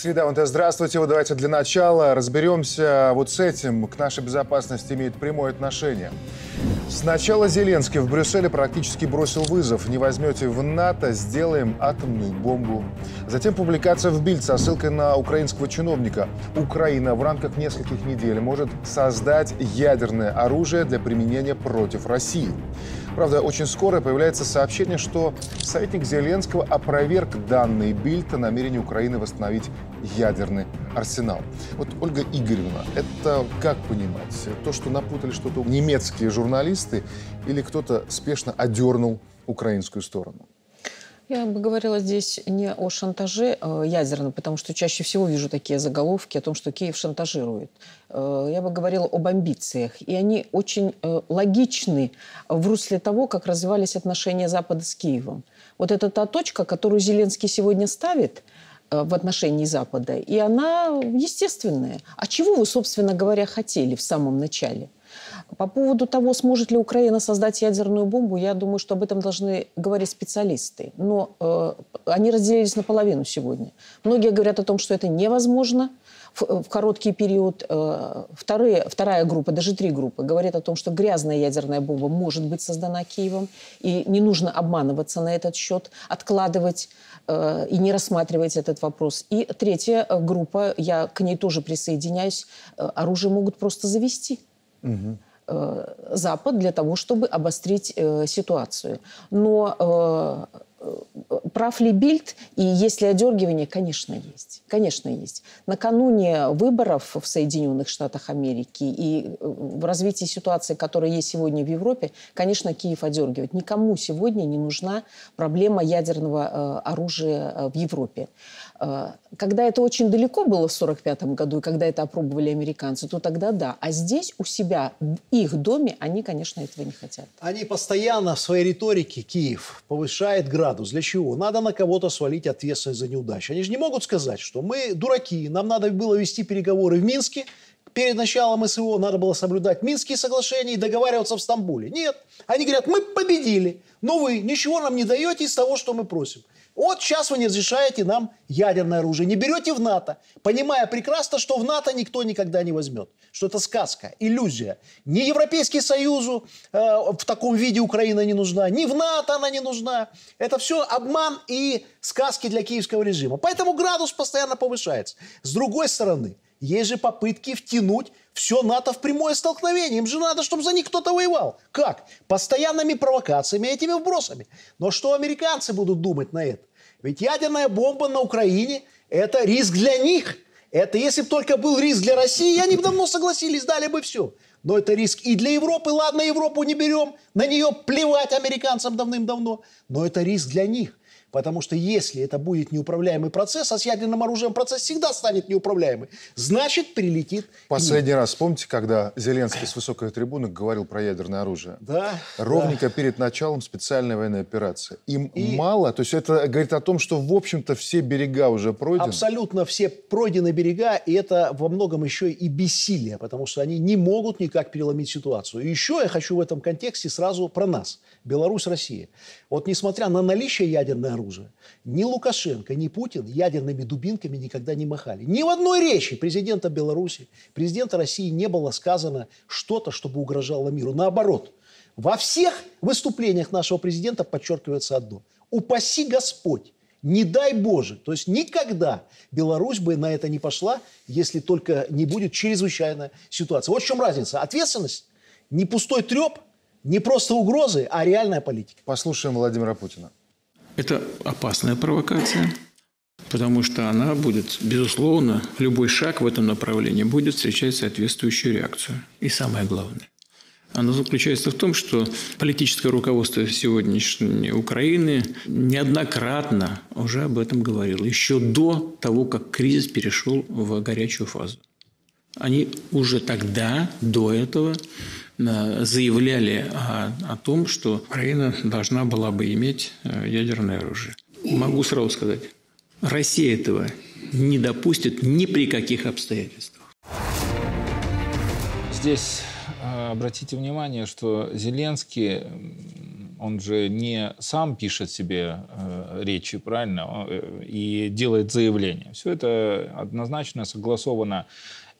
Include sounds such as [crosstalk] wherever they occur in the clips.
Среда МТ, э, здравствуйте. Вот давайте для начала разберемся вот с этим. К нашей безопасности имеет прямое отношение. Сначала Зеленский в Брюсселе практически бросил вызов. Не возьмете в НАТО, сделаем атомную бомбу. Затем публикация в Бильд со ссылкой на украинского чиновника. Украина в рамках нескольких недель может создать ядерное оружие для применения против России. Правда, очень скоро появляется сообщение, что советник Зеленского опроверг данные Бильта о намерении Украины восстановить ядерный арсенал. Вот, Ольга Игоревна, это как понимать? То, что напутали что-то немецкие журналисты или кто-то спешно одернул украинскую сторону? Я бы говорила здесь не о шантаже э, ядерном, потому что чаще всего вижу такие заголовки о том, что Киев шантажирует. Э, я бы говорила об амбициях. И они очень э, логичны в русле того, как развивались отношения Запада с Киевом. Вот это та точка, которую Зеленский сегодня ставит в отношении Запада, и она естественная. А чего вы, собственно говоря, хотели в самом начале? По поводу того, сможет ли Украина создать ядерную бомбу, я думаю, что об этом должны говорить специалисты. Но э, они разделились наполовину сегодня. Многие говорят о том, что это невозможно в, э, в короткий период. Э, вторые, вторая группа, даже три группы, говорят о том, что грязная ядерная бомба может быть создана Киевом. И не нужно обманываться на этот счет, откладывать э, и не рассматривать этот вопрос. И третья э, группа, я к ней тоже присоединяюсь, э, оружие могут просто завести. Угу. Э, Запад для того, чтобы обострить э, ситуацию. Но э, прав ли Бильд и есть ли одергивание? Конечно, есть. Конечно, есть. Накануне выборов в Соединенных Штатах Америки и в развитии ситуации, которая есть сегодня в Европе, конечно, Киев одергивает. Никому сегодня не нужна проблема ядерного оружия в Европе. А, когда это очень далеко было в 1945 году, и когда это опробовали американцы, то тогда да. А здесь у себя, в их доме, они, конечно, этого не хотят. Они постоянно в своей риторике Киев повышает градус. Для чего? Надо на кого-то свалить ответственность за неудачу. Они же не могут сказать, что мы дураки, нам надо было вести переговоры в Минске, перед началом СВО надо было соблюдать Минские соглашения и договариваться в Стамбуле. Нет. Они говорят, мы победили, но вы ничего нам не даете из того, что мы просим. Вот сейчас вы не разрешаете нам ядерное оружие, не берете в НАТО, понимая прекрасно, что в НАТО никто никогда не возьмет, что это сказка, иллюзия. Ни Европейский Союзу э, в таком виде Украина не нужна, ни в НАТО она не нужна. Это все обман и сказки для киевского режима. Поэтому градус постоянно повышается. С другой стороны, есть же попытки втянуть все НАТО в прямое столкновение. Им же надо, чтобы за них кто-то воевал. Как? Постоянными провокациями, этими вбросами. Но что американцы будут думать на это? Ведь ядерная бомба на Украине – это риск для них. Это если бы только был риск для России, они бы давно согласились, дали бы все. Но это риск и для Европы. Ладно, Европу не берем, на нее плевать американцам давным-давно. Но это риск для них. Потому что если это будет неуправляемый процесс, а с ядерным оружием процесс всегда станет неуправляемый, значит, прилетит... Последний мир. раз, помните, когда Зеленский с высокой трибуны говорил про ядерное оружие? Да. Ровненько да. перед началом специальной военной операции. Им И... мало? То есть это говорит о том, что, в общем-то, все берега уже пройдены? Абсолютно все пройдены берега, и это во многом еще и бессилие, потому что они не могут никак переломить ситуацию. И еще я хочу в этом контексте сразу про нас. Беларусь, Россия. Вот несмотря на наличие ядерного оружия, оружия. Ни Лукашенко, ни Путин ядерными дубинками никогда не махали. Ни в одной речи президента Беларуси, президента России не было сказано что-то, чтобы угрожало миру. Наоборот, во всех выступлениях нашего президента подчеркивается одно. Упаси Господь, не дай Боже. То есть никогда Беларусь бы на это не пошла, если только не будет чрезвычайная ситуация. Вот в чем разница. Ответственность, не пустой треп, не просто угрозы, а реальная политика. Послушаем Владимира Путина. Это опасная провокация, потому что она будет, безусловно, любой шаг в этом направлении будет встречать соответствующую реакцию. И самое главное, оно заключается в том, что политическое руководство сегодняшней Украины неоднократно уже об этом говорило, еще до того, как кризис перешел в горячую фазу. Они уже тогда, до этого, Э, заявляли о, о том, что Украина должна была бы иметь э, ядерное оружие. Могу сразу сказать, Россия этого не допустит ни при каких обстоятельствах. Здесь э, обратите внимание, что Зеленский, он же не сам пишет себе речи, правильно, и делает заявление. Все это однозначно согласовано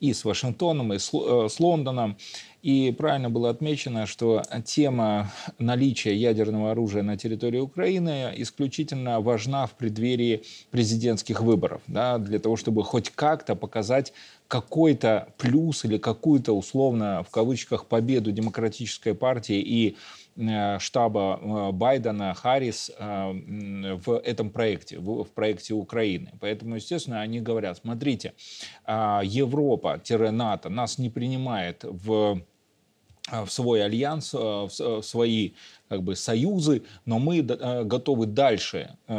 и с Вашингтоном, и с, э, с Лондоном. И правильно было отмечено, что тема наличия ядерного оружия на территории Украины исключительно важна в преддверии президентских выборов, да, для того, чтобы хоть как-то показать какой-то плюс или какую-то условно в кавычках победу демократической партии и Э, штаба э, Байдена, Харрис э, в этом проекте, в проекте Украины. Поэтому, естественно, они говорят, смотрите, а, Европа-НАТО нас не принимает в в свой альянс, в свои как бы союзы, но мы э, готовы дальше э,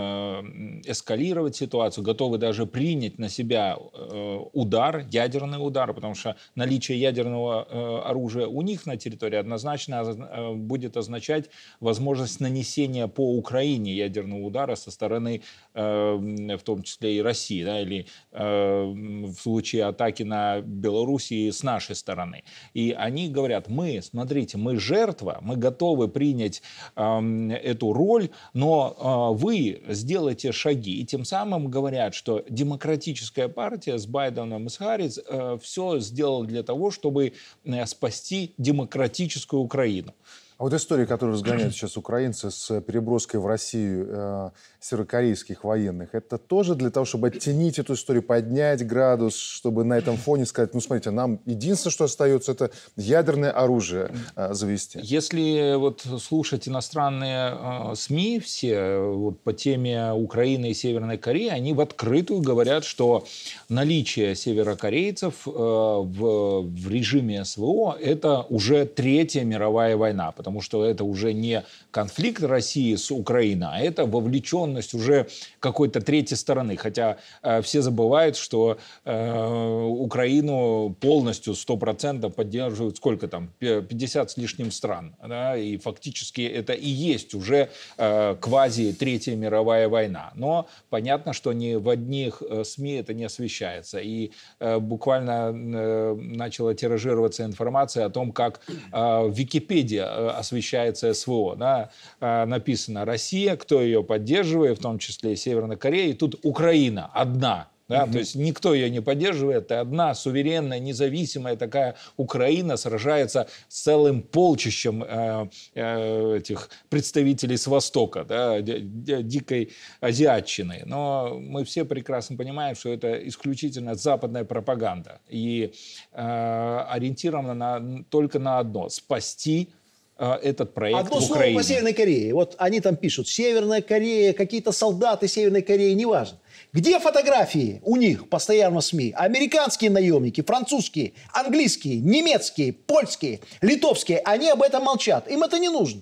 эскалировать ситуацию, готовы даже принять на себя э, удар, ядерный удар, потому что наличие ядерного оружия у них на территории однозначно будет означать возможность нанесения по Украине ядерного удара со стороны, в том числе и России, да, или в случае атаки на Беларусь с нашей стороны. И они говорят, мы, смотрите, мы жертва, мы готовы принять играть эм, эту роль, но э, вы сделаете шаги. И тем самым говорят, что демократическая партия с Байденом и с Харрис э, все сделала для того, чтобы э, спасти демократическую Украину. А вот история, которую разгоняют сейчас украинцы с переброской в Россию э, северокорейских военных, это тоже для того, чтобы оттенить эту историю, поднять градус, чтобы на этом фоне сказать, ну смотрите, нам единственное, что остается, это ядерное оружие э, завести. Если вот слушать иностранные э, СМИ все э, вот по теме Украины и Северной Кореи, они в открытую говорят, что наличие северокорейцев э, в, в режиме СВО это уже третья мировая война, потому потому что это уже не конфликт России с Украиной, а это вовлеченность уже какой-то третьей стороны. Хотя э, все забывают, что э, Украину полностью 100% поддерживают сколько там, 50 с лишним стран. Да? И фактически это и есть уже э, квази Третья мировая война. Но понятно, что ни в одних э, СМИ это не освещается. И э, буквально э, начала тиражироваться информация о том, как э, Википедия э, освещается СВО. Да? А, написано «Россия», кто ее поддерживает, в том числе и Северная Корея, и тут Украина одна. Да, угу. То есть никто ее не поддерживает, и одна суверенная, независимая такая Украина сражается с целым полчищем э, э, этих представителей с Востока, да, дикой азиатчины. Но мы все прекрасно понимаем, что это исключительно западная пропаганда и э, ориентирована на, только на одно – спасти Э, этот проект Одно в Украине. слово по Северной Корее. Вот они там пишут, Северная Корея, какие-то солдаты Северной Кореи, неважно. Где фотографии у них постоянно в СМИ? Американские наемники, французские, английские, немецкие, польские, литовские. Они об этом молчат. Им это не нужно.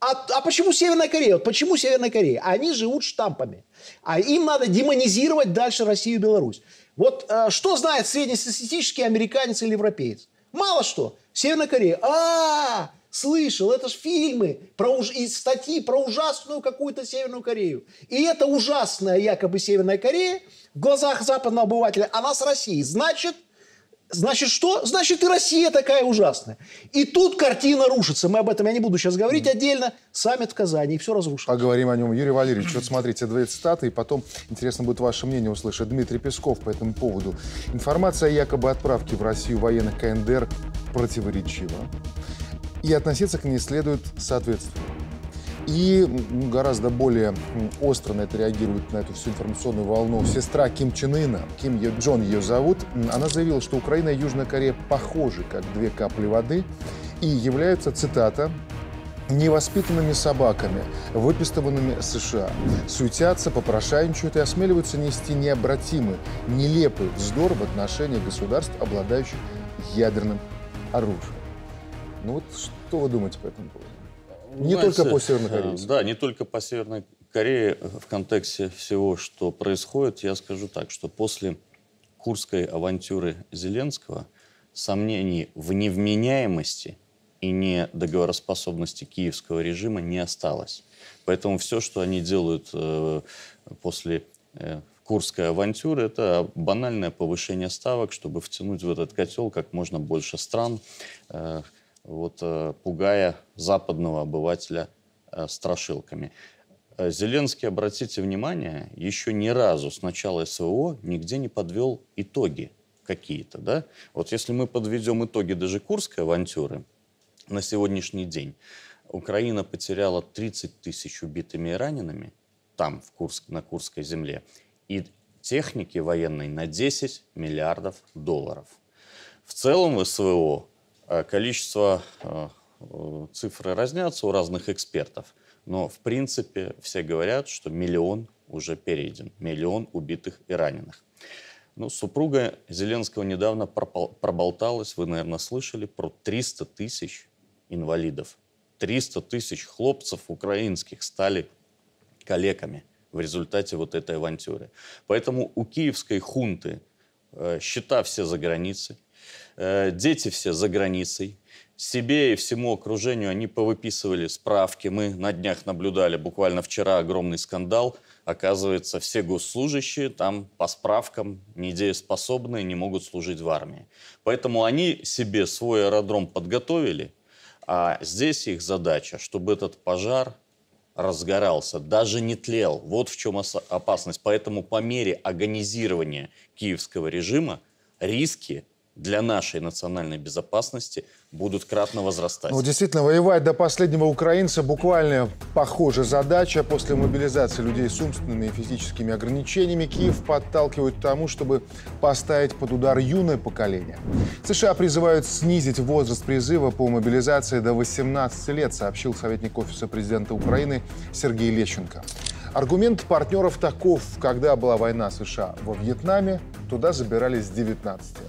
А, а почему Северная Корея? Вот почему Северная Корея? Они живут штампами. А им надо демонизировать дальше Россию и Беларусь. Вот э, что знает среднестатистический американец или европеец? Мало что. Северная Корея. А, -а, -а слышал, это ж фильмы про уж... и статьи про ужасную какую-то Северную Корею. И эта ужасная якобы Северная Корея в глазах западного обывателя, она с Россией. Значит, Значит, что? Значит, и Россия такая ужасная. И тут картина рушится. Мы об этом я не буду сейчас говорить mm. отдельно. Саммит в Казани, и все разрушено. Поговорим о нем. Юрий Валерьевич, вот смотрите, две цитаты, и потом интересно будет ваше мнение услышать. Дмитрий Песков по этому поводу. Информация о якобы отправке в Россию военных КНДР противоречива и относиться к ней следует соответственно. И гораздо более остро на это реагирует, на эту всю информационную волну, сестра Ким Чен Ына, Ким Йо Джон ее зовут, она заявила, что Украина и Южная Корея похожи, как две капли воды, и являются, цитата, невоспитанными собаками, выпистыванными США. Суетятся, попрошайничают и осмеливаются нести необратимый, нелепый вздор в отношении государств, обладающих ядерным оружием. Ну вот что вы думаете по этому поводу? Не только по Северной э, Корее. Да, не только по Северной Корее. В контексте всего, что происходит, я скажу так, что после курской авантюры Зеленского сомнений в невменяемости и недоговороспособности киевского режима не осталось. Поэтому все, что они делают э, после э, курской авантюры, это банальное повышение ставок, чтобы втянуть в этот котел как можно больше стран. Э, вот, э, пугая западного обывателя э, страшилками. Э, Зеленский, обратите внимание, еще ни разу с начала СВО нигде не подвел итоги какие-то. Да? Вот если мы подведем итоги даже Курской авантюры на сегодняшний день, Украина потеряла 30 тысяч убитыми и ранеными там, в Курск, на Курской земле, и техники военной на 10 миллиардов долларов. В целом СВО а, количество а, цифры разнятся у разных экспертов, но в принципе все говорят, что миллион уже перейден, миллион убитых и раненых. Ну, супруга Зеленского недавно проболталась, вы, наверное, слышали, про 300 тысяч инвалидов. 300 тысяч хлопцев украинских стали калеками в результате вот этой авантюры. Поэтому у киевской хунты э, счета все за границей, Э, дети все за границей. Себе и всему окружению они повыписывали справки. Мы на днях наблюдали буквально вчера огромный скандал. Оказывается, все госслужащие там по справкам недееспособные, не могут служить в армии. Поэтому они себе свой аэродром подготовили, а здесь их задача, чтобы этот пожар разгорался, даже не тлел. Вот в чем опасность. Поэтому по мере организирования киевского режима риски для нашей национальной безопасности будут кратно возрастать. Ну, действительно, воевать до последнего украинца буквально похожа задача. После мобилизации людей с умственными и физическими ограничениями Киев подталкивает к тому, чтобы поставить под удар юное поколение. США призывают снизить возраст призыва по мобилизации до 18 лет, сообщил советник Офиса президента Украины Сергей Лещенко. Аргумент партнеров таков, когда была война США во Вьетнаме, туда забирались с 19 лет.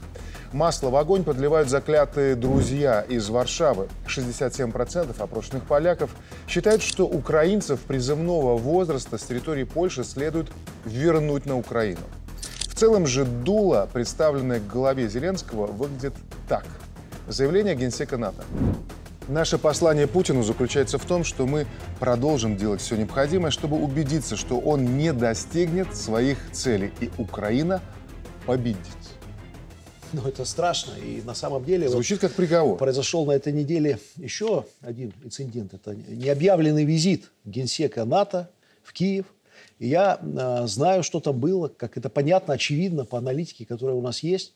Масло в огонь подливают заклятые друзья из Варшавы. 67% опрошенных поляков считают, что украинцев призывного возраста с территории Польши следует вернуть на Украину. В целом же дуло, представленное к голове Зеленского, выглядит так. Заявление Генсека НАТО. Наше послание Путину заключается в том, что мы продолжим делать все необходимое, чтобы убедиться, что он не достигнет своих целей, и Украина победит. [laughs] Но это страшно. И на самом деле... Звучит вот как приговор. Произошел на этой неделе еще один инцидент. Это необъявленный визит генсека НАТО в Киев. И я э, знаю, что там было, как это понятно, очевидно по аналитике, которая у нас есть.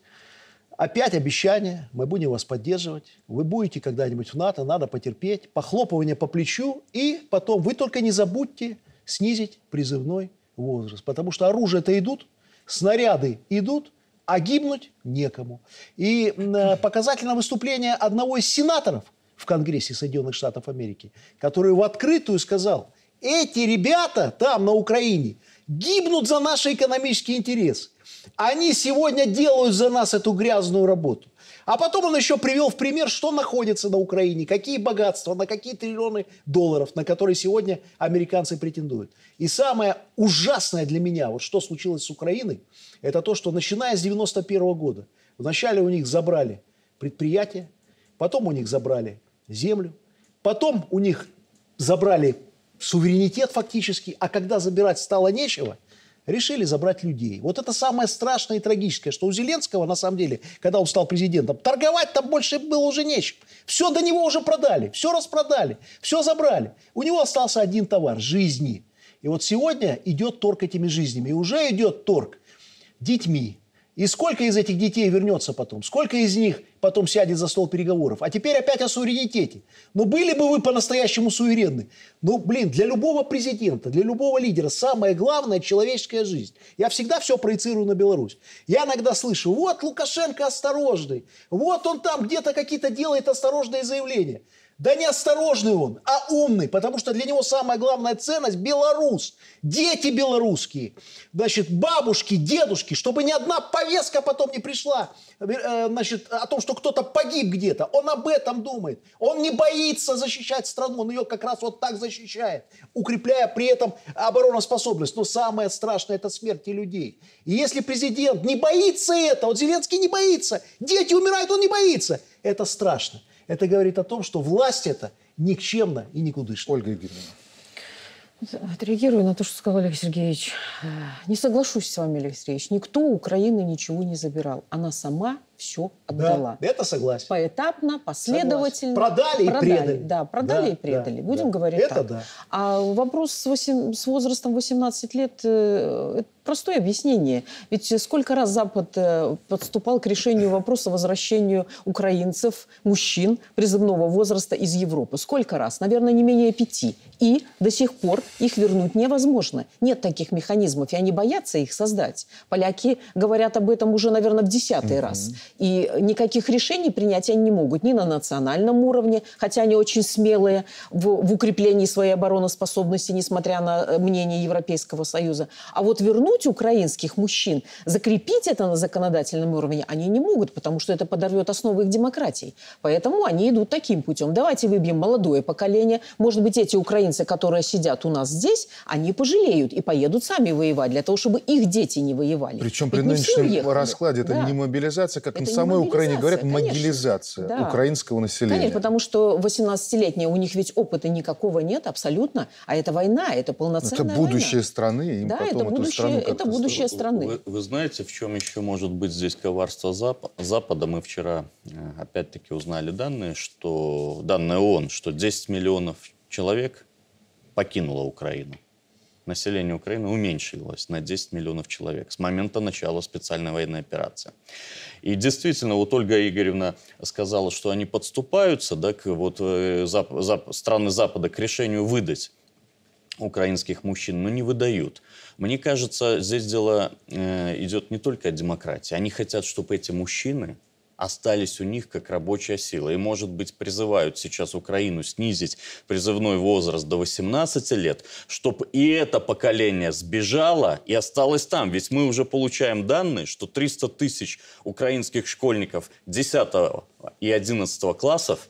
Опять обещание, мы будем вас поддерживать, вы будете когда-нибудь в НАТО, надо потерпеть, похлопывание по плечу, и потом вы только не забудьте снизить призывной возраст, потому что оружие-то идут, снаряды идут – а гибнуть некому. И э, показательное выступление одного из сенаторов в Конгрессе Соединенных Штатов Америки, который в открытую сказал, эти ребята там, на Украине, гибнут за наши экономические интересы. Они сегодня делают за нас эту грязную работу. А потом он еще привел в пример, что находится на Украине, какие богатства, на какие триллионы долларов, на которые сегодня американцы претендуют. И самое ужасное для меня, вот что случилось с Украиной, это то, что начиная с 91 -го года, вначале у них забрали предприятия, потом у них забрали землю, потом у них забрали суверенитет фактически, а когда забирать стало нечего – решили забрать людей. Вот это самое страшное и трагическое, что у Зеленского, на самом деле, когда он стал президентом, торговать там больше было уже нечем. Все до него уже продали, все распродали, все забрали. У него остался один товар – жизни. И вот сегодня идет торг этими жизнями. И уже идет торг детьми, и сколько из этих детей вернется потом? Сколько из них потом сядет за стол переговоров? А теперь опять о суверенитете. Но ну, были бы вы по-настоящему суверенны? Ну, блин, для любого президента, для любого лидера самое главное – человеческая жизнь. Я всегда все проецирую на Беларусь. Я иногда слышу, вот Лукашенко осторожный, вот он там где-то какие-то делает осторожные заявления – да не осторожный он, а умный, потому что для него самая главная ценность – белорус, дети белорусские, значит, бабушки, дедушки, чтобы ни одна повестка потом не пришла, э, значит, о том, что кто-то погиб где-то. Он об этом думает. Он не боится защищать страну, он ее как раз вот так защищает, укрепляя при этом обороноспособность. Но самое страшное – это смерти людей. И если президент не боится этого, вот Зеленский не боится, дети умирают, он не боится, это страшно. Это говорит о том, что власть это никчемна и никудышна. Ольга Евгеньевна. Отреагирую на то, что сказал Олег Сергеевич. Э, не соглашусь с вами, Олег Сергеевич. Никто Украины ничего не забирал. Она сама все отдала. Да, это согласен. Поэтапно, последовательно. Согласен. Продали, продали и предали. Да, продали да, и предали. Да, Будем да. говорить это так. да. А вопрос с, 8, с возрастом 18 лет, э, это простое объяснение. Ведь э, сколько раз Запад э, подступал к решению вопроса возвращению украинцев, мужчин призывного возраста из Европы? Сколько раз? Наверное, не менее пяти. И до сих пор их вернуть невозможно. Нет таких механизмов, и они боятся их создать. Поляки говорят об этом уже, наверное, в десятый mm-hmm. раз. И никаких решений принять они не могут ни на национальном уровне, хотя они очень смелые в, в укреплении своей обороноспособности, несмотря на э, мнение Европейского Союза. А вот вернуть вернуть украинских мужчин, закрепить это на законодательном уровне, они не могут, потому что это подорвет основы их демократии. Поэтому они идут таким путем. Давайте выбьем молодое поколение. Может быть, эти украинцы, которые сидят у нас здесь, они пожалеют и поедут сами воевать, для того, чтобы их дети не воевали. Причем Ведь при нынешнем раскладе это да. не мобилизация, как это на самой Украине говорят, конечно. могилизация да. украинского населения. Конечно, потому что 18-летние, у них ведь опыта никакого нет абсолютно, а это война, это полноценная Это будущее война. страны, им да, потом это будущее, страну это будущее страны. Вы, вы знаете, в чем еще может быть здесь коварство Запада? Мы вчера э, опять-таки узнали данные, что данные ООН, что 10 миллионов человек покинуло Украину. Население Украины уменьшилось на 10 миллионов человек с момента начала специальной военной операции. И действительно, вот Ольга Игоревна сказала, что они подступаются да, к вот, э, зап, зап, страны Запада к решению выдать украинских мужчин, но не выдают. Мне кажется, здесь дело э, идет не только о демократии. Они хотят, чтобы эти мужчины остались у них как рабочая сила. И, может быть, призывают сейчас Украину снизить призывной возраст до 18 лет, чтобы и это поколение сбежало и осталось там. Ведь мы уже получаем данные, что 300 тысяч украинских школьников 10 и 11 классов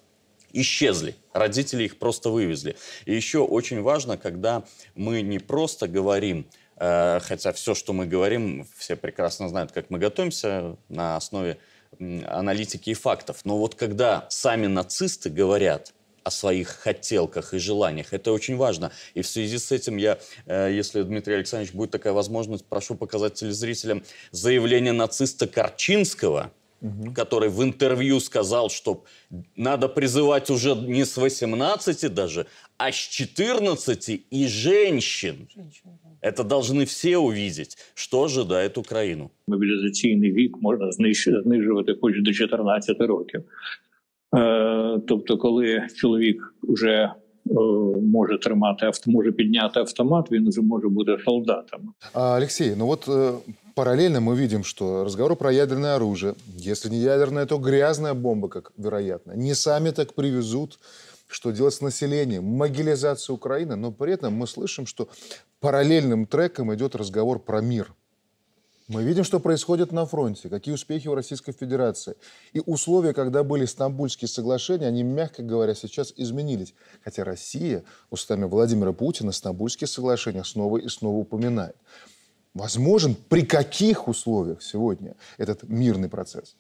исчезли. Родители их просто вывезли. И еще очень важно, когда мы не просто говорим Э, хотя все, что мы говорим, все прекрасно знают, как мы готовимся на основе аналитики и фактов. Но вот когда сами нацисты говорят о своих хотелках и желаниях, это очень важно. И в связи с этим я, э, если Дмитрий Александрович будет такая возможность, прошу показать телезрителям заявление нациста Корчинского, угу. который в интервью сказал, что надо призывать уже не с 18 даже, а с 14 и женщин. женщин. Это должны все увидеть, що чекає Україну. Мобілізаційний вік можна знижувати хоч до 14 То есть, когда человек уже может тримати может поднять автомат, он уже может быть солдатом. А, Алексей, ну вот э, параллельно мы видим, что разговор про ядерное оружие, если не ядерное, то грязная бомба, как вероятно. Не сами так привезут, что делать с населением, мобилизация Украины, но при этом мы слышим, что параллельным треком идет разговор про мир. Мы видим, что происходит на фронте, какие успехи у Российской Федерации. И условия, когда были Стамбульские соглашения, они, мягко говоря, сейчас изменились. Хотя Россия устами Владимира Путина Стамбульские соглашения снова и снова упоминает. Возможен при каких условиях сегодня этот мирный процесс?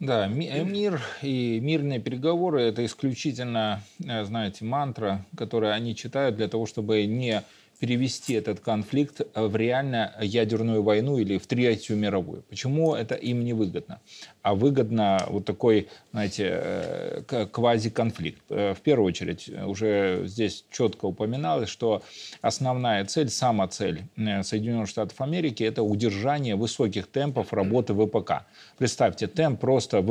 Да, э, мир и мирные переговоры – это исключительно, э, знаете, мантра, которую они читают для того, чтобы не перевести этот конфликт э, в реально ядерную войну или в третью мировую. Почему это им не выгодно? а выгодно вот такой, знаете, э, квазиконфликт. Э, в первую очередь, э, уже здесь четко упоминалось, что основная цель, сама цель Соединенных Штатов Америки – это удержание высоких темпов работы ВПК. Представьте, темп просто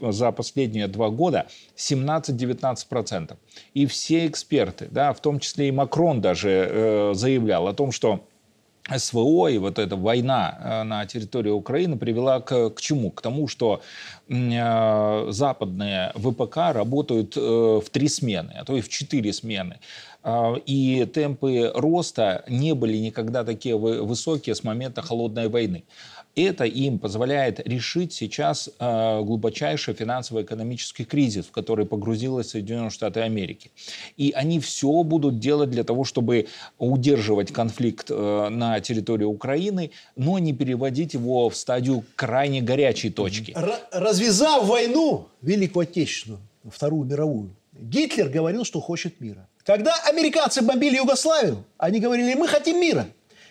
за последние два года 17-19%. И все эксперты, да, в том числе и Макрон даже заявлял о том, что СВО и вот эта война э, на территории Украины привела к, к чему? К тому, что э, западные ВПК работают э, в три смены, а то и в четыре смены. Э, и темпы роста не были никогда такие высокие с момента холодной войны это им позволяет решить сейчас э, глубочайший финансово-экономический кризис, в который погрузилась Соединенные Штаты Америки. И они все будут делать для того, чтобы удерживать конфликт э, на территории Украины, но не переводить его в стадию крайне горячей точки. Р- развязав войну Великую Отечественную, Вторую мировую, Гитлер говорил, что хочет мира. Когда американцы бомбили Югославию, они говорили, мы хотим мира.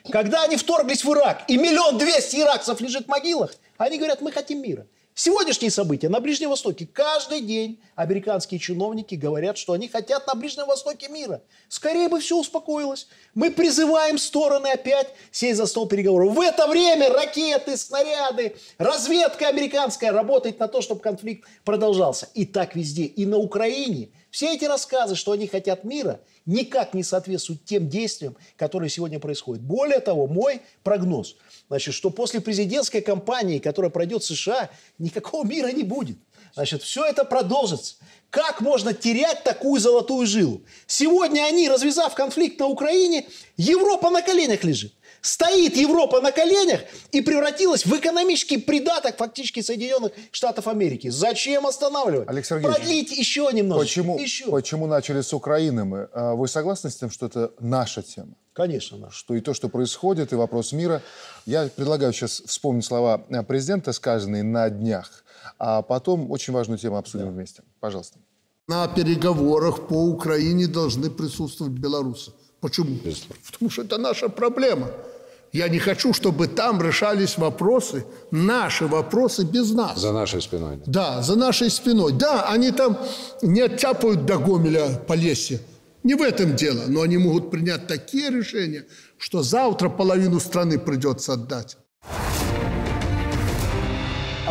Когда они вторглись в Ирак, и миллион двести иракцев лежит в могилах, они говорят, мы хотим мира. Сегодняшние события на Ближнем Востоке. Каждый день американские чиновники говорят, что они хотят на Ближнем Востоке мира. Скорее бы все успокоилось. Мы призываем стороны опять сесть за стол переговоров. В это время ракеты, снаряды, разведка американская работает на то, чтобы конфликт продолжался. И так везде. И на Украине, все эти рассказы, что они хотят мира, никак не соответствуют тем действиям, которые сегодня происходят. Более того, мой прогноз, значит, что после президентской кампании, которая пройдет в США, никакого мира не будет. Значит, все это продолжится. Как можно терять такую золотую жилу? Сегодня они, развязав конфликт на Украине, Европа на коленях лежит. Стоит Европа на коленях и превратилась в экономический придаток фактически Соединенных Штатов Америки. Зачем останавливать? Алексей Продлить еще немного. Почему, еще. почему начали с Украины мы? А вы согласны с тем, что это наша тема? Конечно, наша. Что и то, что происходит, и вопрос мира. Я предлагаю сейчас вспомнить слова э, президента, сказанные на днях, а потом очень важную тему обсудим да. вместе. Пожалуйста. На переговорах по Украине должны присутствовать белорусы. Почему? Потому что это наша проблема. Я не хочу, чтобы там решались вопросы, наши вопросы без нас. За нашей спиной. Да, за нашей спиной. Да, они там не оттяпают до Гомеля по лесе. Не в этом дело, но они могут принять такие решения, что завтра половину страны придется отдать.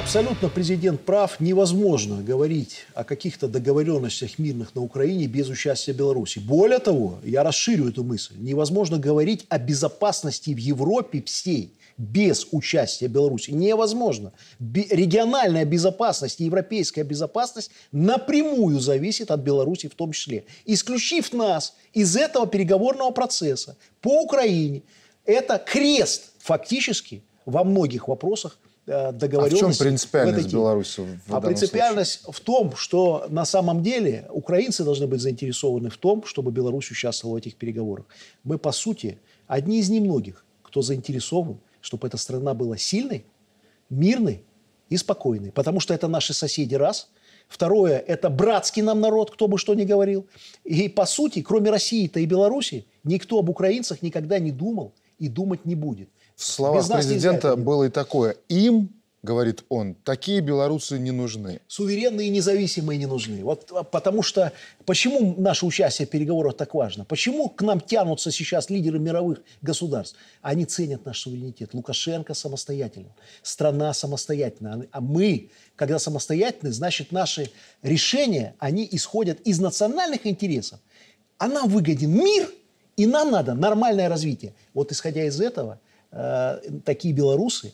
Абсолютно президент прав. Невозможно говорить о каких-то договоренностях мирных на Украине без участия Беларуси. Более того, я расширю эту мысль. Невозможно говорить о безопасности в Европе всей без участия Беларуси. Невозможно. Региональная безопасность и европейская безопасность напрямую зависит от Беларуси в том числе. Исключив нас из этого переговорного процесса по Украине, это крест фактически во многих вопросах договоренности. Э, а в чем принципиальность в Беларуси? В а принципиальность случае? в том, что на самом деле украинцы должны быть заинтересованы в том, чтобы Беларусь участвовала в этих переговорах. Мы, по сути, одни из немногих, кто заинтересован, чтобы эта страна была сильной, мирной и спокойной. Потому что это наши соседи, раз – Второе – это братский нам народ, кто бы что ни говорил. И, по сути, кроме России-то и Беларуси, никто об украинцах никогда не думал и думать не будет. В словах президента было и такое. Им, говорит он, такие белорусы не нужны. Суверенные и независимые не нужны. Вот а, потому что... Почему наше участие в переговорах так важно? Почему к нам тянутся сейчас лидеры мировых государств? Они ценят наш суверенитет. Лукашенко самостоятельно, Страна самостоятельна. А, а мы, когда самостоятельны, значит, наши решения, они исходят из национальных интересов. А нам выгоден мир, и нам надо нормальное развитие. Вот исходя из этого, э, такие белорусы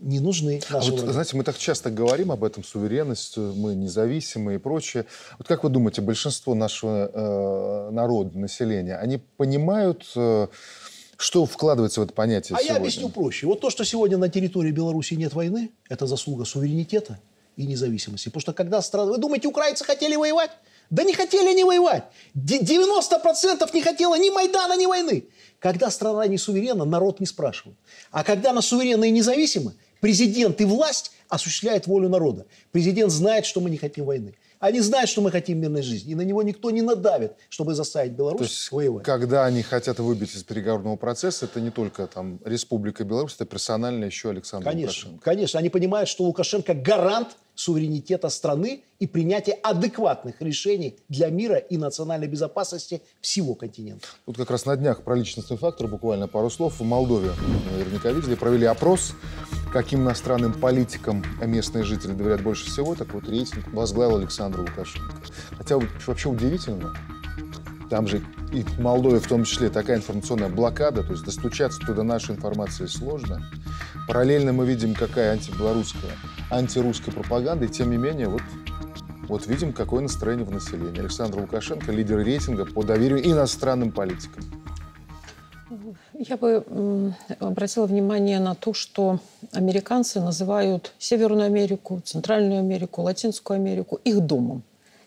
не нужны а нашему а вот, Знаете, мы так часто говорим об этом, суверенность, э, мы независимые и прочее. Вот как вы думаете, большинство нашего э, народа, населения, они понимают... Э, что вкладывается в это понятие? А сегодня? я объясню проще. Вот то, что сегодня на территории Беларуси нет войны, это заслуга суверенитета и независимости. Потому что когда страна... Вы думаете, украинцы хотели воевать? Да не хотели они воевать. 90% не хотело ни Майдана, ни войны. Когда страна не суверенна, народ не спрашивает. А когда она суверенна и независима, президент и власть осуществляют волю народа. Президент знает, что мы не хотим войны. Они знают, что мы хотим мирной жизни, и на него никто не надавит, чтобы заставить Беларусь То есть, воевать. Когда они хотят выбить из переговорного процесса, это не только там Республика Беларусь, это персонально еще Александр конечно, Лукашенко. Конечно, они понимают, что Лукашенко гарант суверенитета страны и принятия адекватных решений для мира и национальной безопасности всего континента. Тут как раз на днях про личностный фактор буквально пару слов. В Молдове, наверняка видели, провели опрос каким иностранным политикам местные жители доверяют больше всего, так вот рейтинг возглавил Александр Лукашенко. Хотя вообще удивительно, там же и в Молдове в том числе такая информационная блокада, то есть достучаться туда нашей информации сложно. Параллельно мы видим, какая антибелорусская, антирусская пропаганда, и тем не менее вот вот видим, какое настроение в населении. Александр Лукашенко – лидер рейтинга по доверию иностранным политикам. Я бы обратила внимание на то, что американцы называют Северную Америку, Центральную Америку, Латинскую Америку их домом.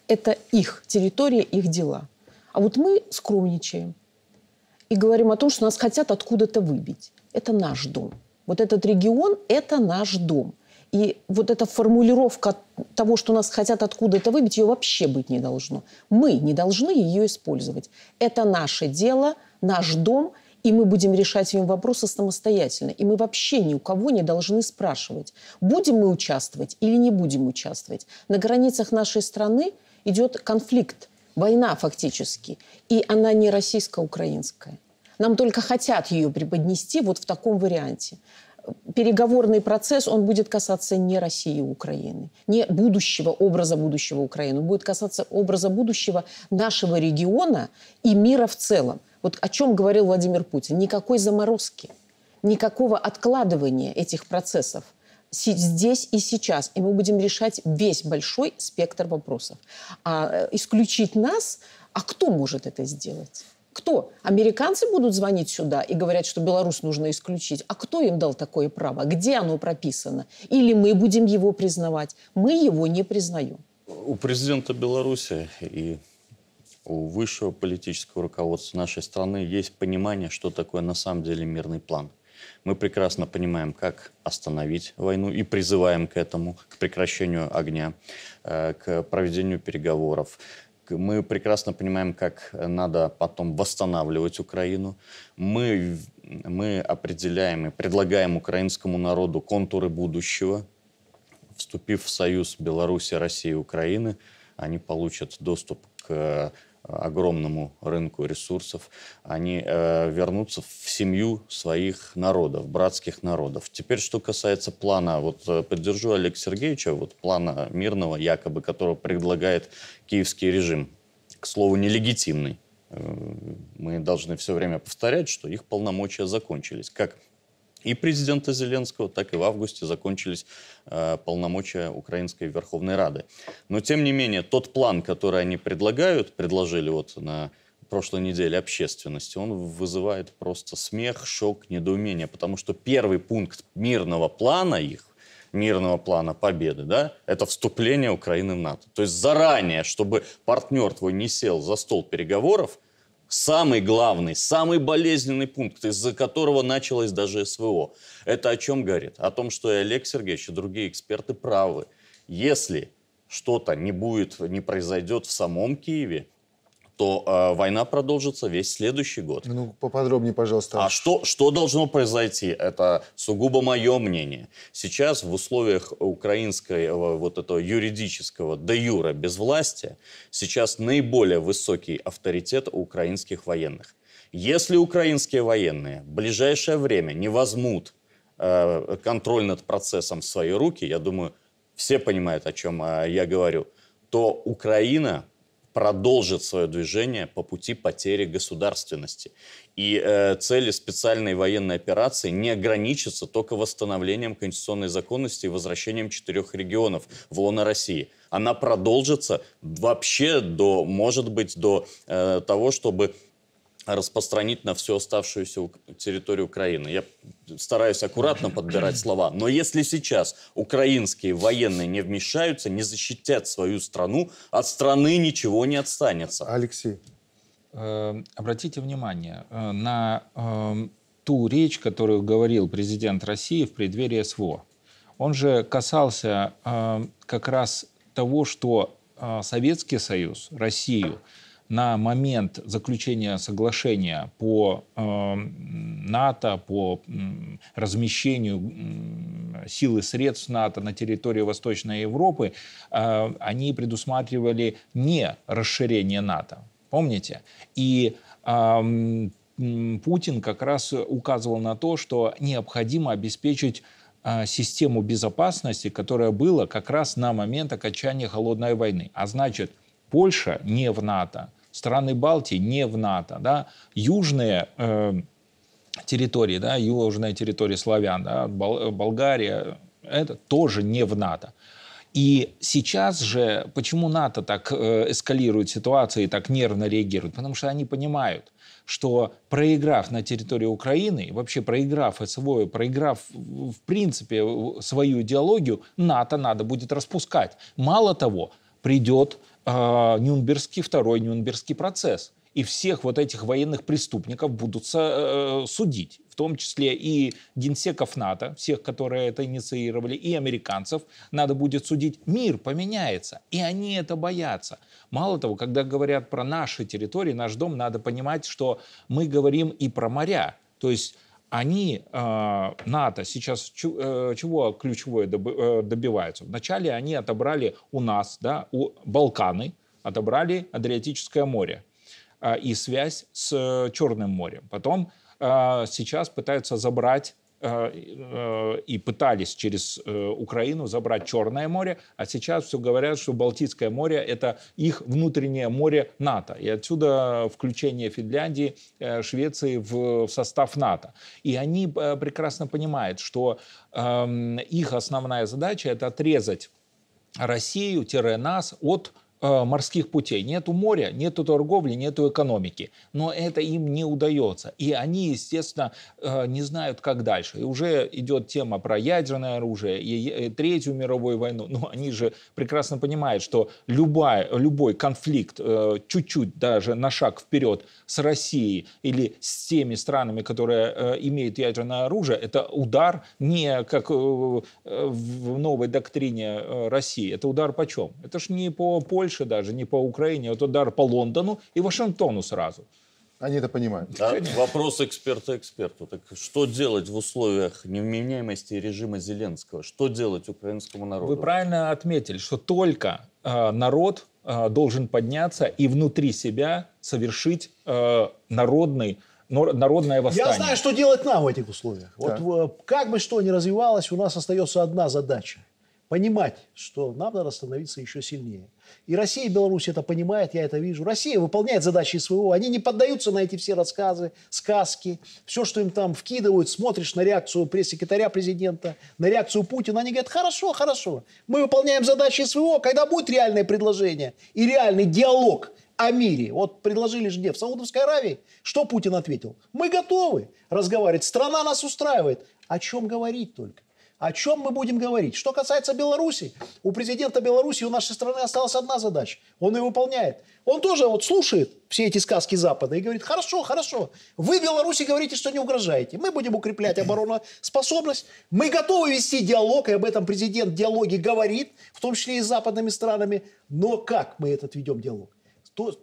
Это их территория, их дела. А вот мы скромничаем и говорим о том, что нас хотят откуда-то выбить. Это наш дом. Вот этот регион – это наш дом. И вот эта формулировка того, что нас хотят откуда-то выбить, ее вообще быть не должно. Мы не должны ее использовать. Это наше дело, наш дом – и мы будем решать им вопросы самостоятельно. И мы вообще ни у кого не должны спрашивать, будем мы участвовать или не будем участвовать. На границах нашей страны идет конфликт, война фактически, и она не российско-украинская. Нам только хотят ее преподнести вот в таком варианте переговорный процесс, он будет касаться не России и Украины, не будущего, образа будущего Украины, он будет касаться образа будущего нашего региона и мира в целом. Вот о чем говорил Владимир Путин. Никакой заморозки, никакого откладывания этих процессов здесь и сейчас. И мы будем решать весь большой спектр вопросов. А э, исключить нас, а кто может это сделать? Кто? Американцы будут звонить сюда и говорят, что Беларусь нужно исключить. А кто им дал такое право? Где оно прописано? Или мы будем его признавать? Мы его не признаем. У президента Беларуси и у высшего политического руководства нашей страны есть понимание, что такое на самом деле мирный план. Мы прекрасно понимаем, как остановить войну и призываем к этому, к прекращению огня, э, к проведению переговоров. Мы прекрасно понимаем, как надо потом восстанавливать Украину. Мы, мы определяем и предлагаем украинскому народу контуры будущего. Вступив в союз Беларуси, России и Украины, они получат доступ к огромному рынку ресурсов, они э, вернутся в семью своих народов, братских народов. Теперь, что касается плана, вот э, поддержу Олега Сергеевича, вот плана мирного, якобы, которого предлагает киевский режим, к слову, нелегитимный. Э, мы должны все время повторять, что их полномочия закончились. Как и президента Зеленского, так и в августе закончились э, полномочия Украинской Верховной Рады. Но, тем не менее, тот план, который они предлагают, предложили вот на прошлой неделе общественности, он вызывает просто смех, шок, недоумение, потому что первый пункт мирного плана их, мирного плана победы, да, это вступление Украины в НАТО. То есть заранее, чтобы партнер твой не сел за стол переговоров, Самый главный, самый болезненный пункт, из-за которого началось даже СВО. Это о чем говорит? О том, что и Олег Сергеевич, и другие эксперты правы. Если что-то не будет, не произойдет в самом Киеве, то э, война продолжится весь следующий год. Ну, поподробнее, пожалуйста. А что, что должно произойти? Это сугубо мое мнение. Сейчас в условиях украинского вот этого юридического де юра власти сейчас наиболее высокий авторитет у украинских военных. Если украинские военные в ближайшее время не возьмут э, контроль над процессом в свои руки, я думаю, все понимают, о чем э, я говорю, то Украина продолжит свое движение по пути потери государственности. И э, цели специальной военной операции не ограничатся только восстановлением конституционной законности и возвращением четырех регионов в лоно России. Она продолжится вообще до, может быть, до э, того, чтобы распространить на всю оставшуюся территорию Украины. Я стараюсь аккуратно подбирать слова, но если сейчас украинские военные не вмешаются, не защитят свою страну, от страны ничего не отстанется. Алексей. Э, обратите внимание э, на э, ту речь, которую говорил президент России в преддверии СВО. Он же касался э, как раз того, что э, Советский Союз, Россию – на момент заключения соглашения по э, НАТО, по э, размещению э, сил и средств НАТО на территории Восточной Европы, э, они предусматривали не расширение НАТО. Помните? И э, Путин как раз указывал на то, что необходимо обеспечить э, систему безопасности, которая была как раз на момент окончания Холодной войны. А значит, Польша не в НАТО, страны Балтии не в НАТО, да, южные э, территории, да, южная территория славян, да, Бол, Болгария, это тоже не в НАТО. И сейчас же, почему НАТО так э, эскалирует ситуацию и так нервно реагирует? Потому что они понимают, что проиграв на территории Украины, вообще проиграв СВО, проиграв, в принципе, свою идеологию, НАТО надо будет распускать. Мало того, придет э, Нюнбергский, второй Нюнбергский процесс. И всех вот этих военных преступников будут э, э, судить, в том числе и генсеков НАТО, всех, которые это инициировали, и американцев надо будет судить. Мир поменяется, и они это боятся. Мало того, когда говорят про наши территории, наш дом, надо понимать, что мы говорим и про моря. То есть они, а, НАТО сейчас э, чего ключевое э, добиваются? Вначале они отобрали у нас, да, у Балканы, отобрали Адриатическое море а, и связь с э, Черным морем. Потом а, сейчас пытаются забрать Э, э, и пытались через э, Украину забрать Черное море, а сейчас все говорят, что Балтийское море – это их внутреннее море НАТО. И отсюда включение Финляндии, Швеции в состав НАТО. И они прекрасно понимают, что эм, их основная задача – это отрезать Россию-нас от Э, морских путей, нету моря, нету торговли, нету экономики. Но это им не удается. И они, естественно, э, не знают, как дальше. И уже идет тема про ядерное оружие и Третью мировую войну. Но они же прекрасно понимают, что любая, любой конфликт, э, чуть-чуть даже на шаг вперед с Россией или с теми странами, которые имеют ядерное оружие, это удар не как в новой доктрине России, это удар по чем? Это ж не по пользу Польше даже, не по Украине, а вот удар по Лондону и Вашингтону сразу. Они это понимают. А вопрос эксперта эксперту. Так что делать в условиях невменяемости режима Зеленского? Что делать украинскому народу? Вы правильно отметили, что только э, народ э, должен подняться и внутри себя совершить э, народный народное восстание. Я знаю, что делать нам в этих условиях. Да. Вот э, как бы что ни развивалось, у нас остается одна задача – понимать, что нам надо становиться еще сильнее. И Россия и Беларусь это понимают, я это вижу. Россия выполняет задачи своего, они не поддаются на эти все рассказы, сказки, все, что им там вкидывают, смотришь на реакцию пресс-секретаря президента, на реакцию Путина, они говорят, хорошо, хорошо, мы выполняем задачи своего, когда будет реальное предложение и реальный диалог о мире. Вот предложили же где? В Саудовской Аравии. Что Путин ответил? Мы готовы разговаривать. Страна нас устраивает. О чем говорить только? О чем мы будем говорить? Что касается Беларуси, у президента Беларуси, у нашей страны осталась одна задача. Он ее выполняет. Он тоже вот слушает все эти сказки Запада и говорит, хорошо, хорошо, вы Беларуси говорите, что не угрожаете. Мы будем укреплять обороноспособность. Мы готовы вести диалог, и об этом президент в диалоге говорит, в том числе и с западными странами. Но как мы этот ведем диалог?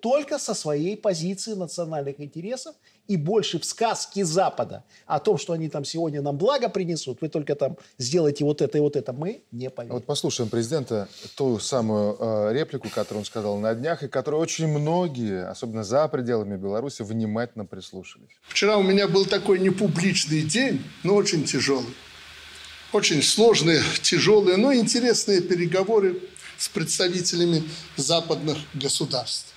Только со своей позиции национальных интересов – и больше в сказки Запада о том, что они там сегодня нам благо принесут, вы только там сделаете вот это и вот это, мы не поверим. Вот послушаем президента ту самую э, реплику, которую он сказал на днях, и которую очень многие, особенно за пределами Беларуси, внимательно прислушались. Вчера у меня был такой непубличный день, но очень тяжелый. Очень сложные, тяжелые, но интересные переговоры с представителями западных государств.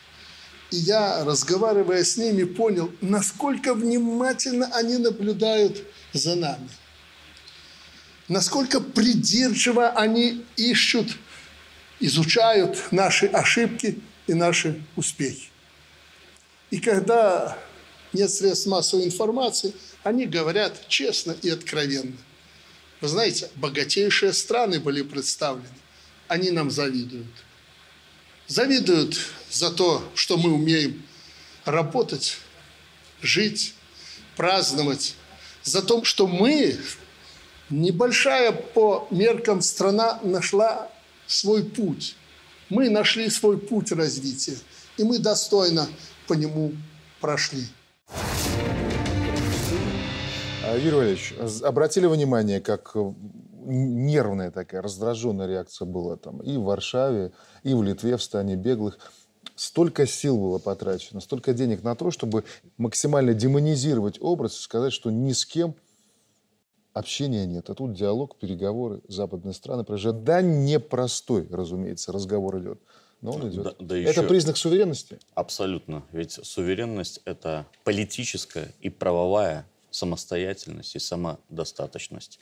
И я, разговаривая с ними, понял, насколько внимательно они наблюдают за нами. Насколько придирчиво они ищут, изучают наши ошибки и наши успехи. И когда нет средств массовой информации, они говорят честно и откровенно. Вы знаете, богатейшие страны были представлены. Они нам завидуют завидуют за то, что мы умеем работать, жить, праздновать, за то, что мы, небольшая по меркам страна, нашла свой путь. Мы нашли свой путь развития, и мы достойно по нему прошли. Юрий Валерьевич, обратили внимание, как нервная такая, раздраженная реакция была там и в Варшаве, и в Литве в стане беглых. Столько сил было потрачено, столько денег на то, чтобы максимально демонизировать образ и сказать, что ни с кем общения нет. А тут диалог, переговоры, западные страны. Произойдет. Да, непростой, разумеется, разговор идет. Но он идет. Да, да это еще... признак суверенности? Абсолютно. Ведь суверенность – это политическая и правовая самостоятельность и самодостаточность.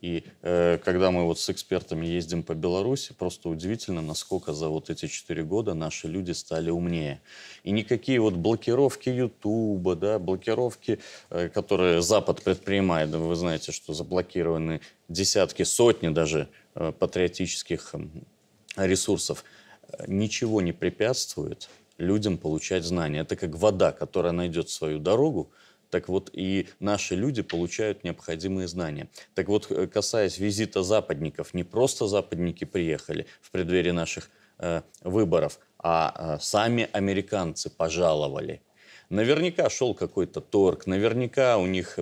И э, когда мы вот с экспертами ездим по Беларуси, просто удивительно, насколько за вот эти четыре года наши люди стали умнее. И никакие вот блокировки Ютуба, да, блокировки, э, которые Запад предпринимает, вы знаете, что заблокированы десятки, сотни даже э, патриотических э, ресурсов, ничего не препятствует людям получать знания. Это как вода, которая найдет свою дорогу, так вот и наши люди получают необходимые знания. Так вот, э, касаясь визита западников, не просто западники приехали в преддверии наших э, выборов, а э, сами американцы пожаловали Наверняка шел какой-то торг, наверняка у них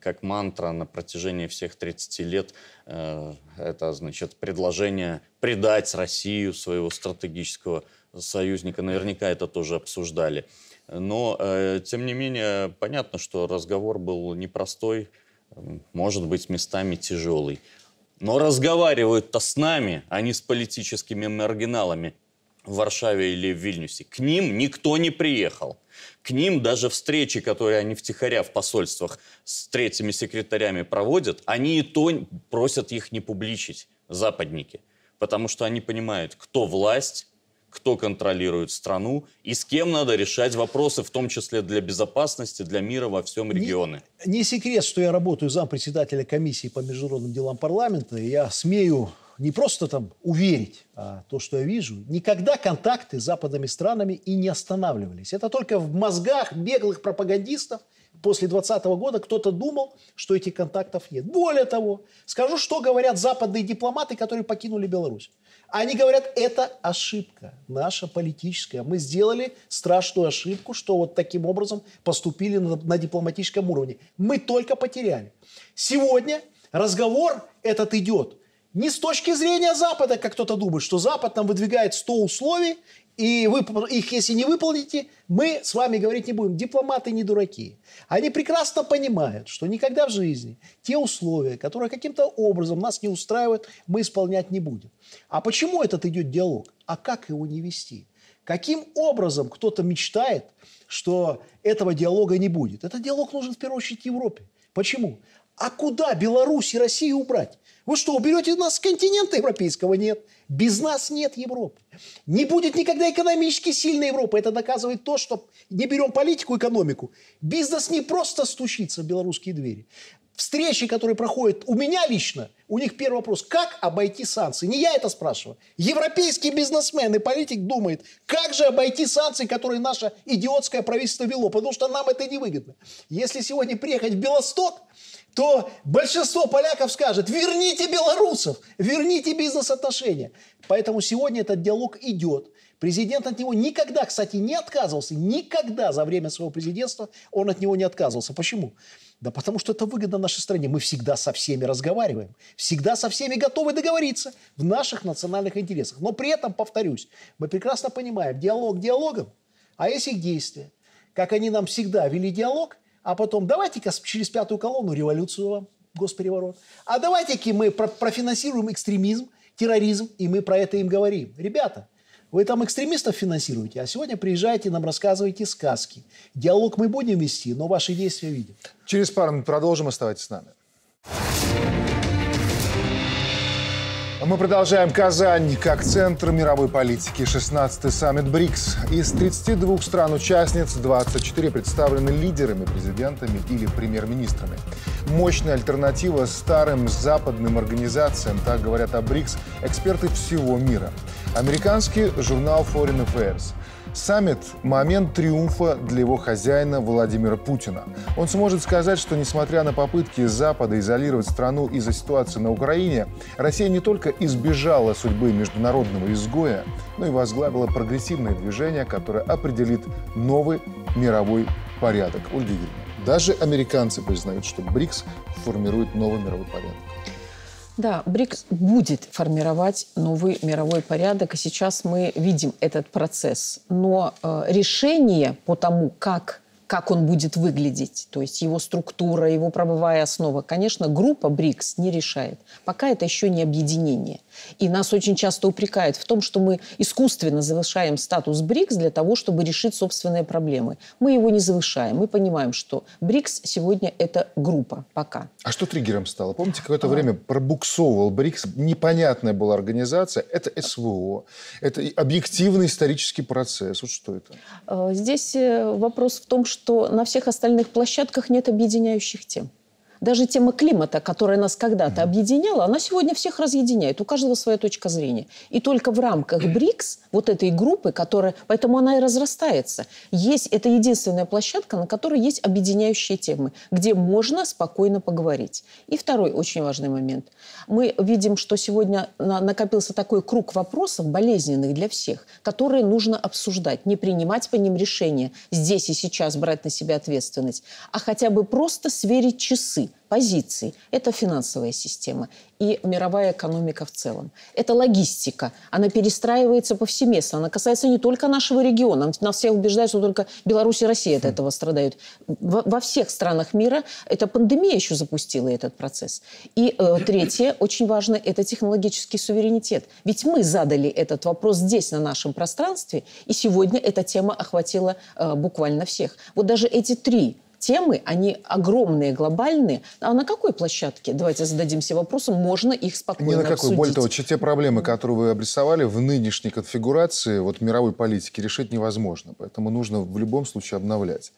как мантра на протяжении всех 30 лет э, это, значит, предложение предать Россию, своего стратегического союзника, наверняка это тоже обсуждали. Но, э, тем не менее, понятно, что разговор был непростой, может быть, местами тяжелый. Но разговаривают-то с нами, а не с политическими маргиналами в Варшаве или в Вильнюсе. К ним никто не приехал. К ним даже встречи, которые они втихаря в посольствах с третьими секретарями проводят, они и то просят их не публичить, западники. Потому что они понимают, кто власть, кто контролирует страну и с кем надо решать вопросы, в том числе для безопасности, для мира во всем регионе. Не, не секрет, что я работаю зам председателя комиссии по международным делам парламента. И я смею не просто там уверить, а то, что я вижу, никогда контакты с западными странами и не останавливались. Это только в мозгах беглых пропагандистов – после 2020 года кто-то думал, что этих контактов нет. Более того, скажу, что говорят западные дипломаты, которые покинули Беларусь. Они говорят, это ошибка наша политическая. Мы сделали страшную ошибку, что вот таким образом поступили на, на дипломатическом уровне. Мы только потеряли. Сегодня разговор этот идет не с точки зрения Запада, как кто-то думает, что Запад нам выдвигает 100 условий, и вы их, если не выполните, мы с вами говорить не будем. Дипломаты не дураки. Они прекрасно понимают, что никогда в жизни те условия, которые каким-то образом нас не устраивают, мы исполнять не будем. А почему этот идет диалог? А как его не вести? Каким образом кто-то мечтает, что этого диалога не будет? Этот диалог нужен в первую очередь Европе. Почему? А куда Беларусь и Россию убрать? Вы что, уберете нас с континента европейского? Нет. Без нас нет Европы. Не будет никогда экономически сильной Европы. Это доказывает то, что не берем политику, экономику. Бизнес не просто стучится в белорусские двери. Встречи, которые проходят у меня лично, у них первый вопрос, как обойти санкции? Не я это спрашиваю. Европейский бизнесмен и политик думает, как же обойти санкции, которые наше идиотское правительство вело, потому что нам это невыгодно. Если сегодня приехать в Белосток, то большинство поляков скажет, верните белорусов, верните бизнес-отношения. Поэтому сегодня этот диалог идет. Президент от него никогда, кстати, не отказывался. Никогда за время своего президентства он от него не отказывался. Почему? Да потому что это выгодно нашей стране. Мы всегда со всеми разговариваем, всегда со всеми готовы договориться в наших национальных интересах. Но при этом, повторюсь, мы прекрасно понимаем, диалог диалогом, а есть их действия. Как они нам всегда вели диалог – а потом давайте-ка через пятую колонну революцию вам, госпереворот. А давайте-ка мы профинансируем экстремизм, терроризм, и мы про это им говорим. Ребята, вы там экстремистов финансируете, а сегодня приезжаете, нам рассказывайте сказки. Диалог мы будем вести, но ваши действия видим. Через пару минут продолжим, оставайтесь с нами. Мы продолжаем Казань как центр мировой политики. 16-й саммит БРИКС. Из 32 стран-участниц 24 представлены лидерами, президентами или премьер-министрами. Мощная альтернатива старым западным организациям, так говорят о БРИКС, эксперты всего мира. Американский журнал Foreign Affairs – Саммит – момент триумфа для его хозяина Владимира Путина. Он сможет сказать, что несмотря на попытки Запада изолировать страну из-за ситуации на Украине, Россия не только избежала судьбы международного изгоя, но и возглавила прогрессивное движение, которое определит новый мировой порядок. Ольга Юрьевна, даже американцы признают, что БРИКС формирует новый мировой порядок. Да, БРИКС будет формировать новый мировой порядок, и сейчас мы видим этот процесс. Но э, решение по тому, как как он будет выглядеть, то есть его структура, его правовая основа. Конечно, группа БРИКС не решает. Пока это еще не объединение. И нас очень часто упрекают в том, что мы искусственно завышаем статус БРИКС для того, чтобы решить собственные проблемы. Мы его не завышаем. Мы понимаем, что БРИКС сегодня это группа пока. А что триггером стало? Помните, какое-то а... время пробуксовывал БРИКС. Непонятная была организация. Это СВО. Это объективный исторический процесс. Вот что это? Э, здесь э, вопрос в том, что что на всех остальных площадках нет объединяющих тем даже тема климата, которая нас когда-то объединяла, она сегодня всех разъединяет. У каждого своя точка зрения. И только в рамках [clears throat] БРИКС, вот этой группы, которая... Поэтому она и разрастается. Есть, это единственная площадка, на которой есть объединяющие темы, где можно спокойно поговорить. И второй очень важный момент. Мы видим, что сегодня накопился такой круг вопросов, болезненных для всех, которые нужно обсуждать, не принимать по ним решения здесь и сейчас, брать на себя ответственность, а хотя бы просто сверить часы позиций, Это финансовая система и мировая экономика в целом. Это логистика. Она перестраивается повсеместно. Она касается не только нашего региона. Нас все убеждают, что только Беларусь и Россия от хм. этого страдают. Во, во всех странах мира эта пандемия еще запустила этот процесс. И э, третье, очень важно, это технологический суверенитет. Ведь мы задали этот вопрос здесь, на нашем пространстве, и сегодня эта тема охватила э, буквально всех. Вот даже эти три темы, они огромные, глобальные. А на какой площадке, давайте зададимся вопросом, можно их спокойно Не на какой. Обсудить? Более того, что те проблемы, которые вы обрисовали, в нынешней конфигурации вот, мировой политики решить невозможно. Поэтому нужно в любом случае обновлять.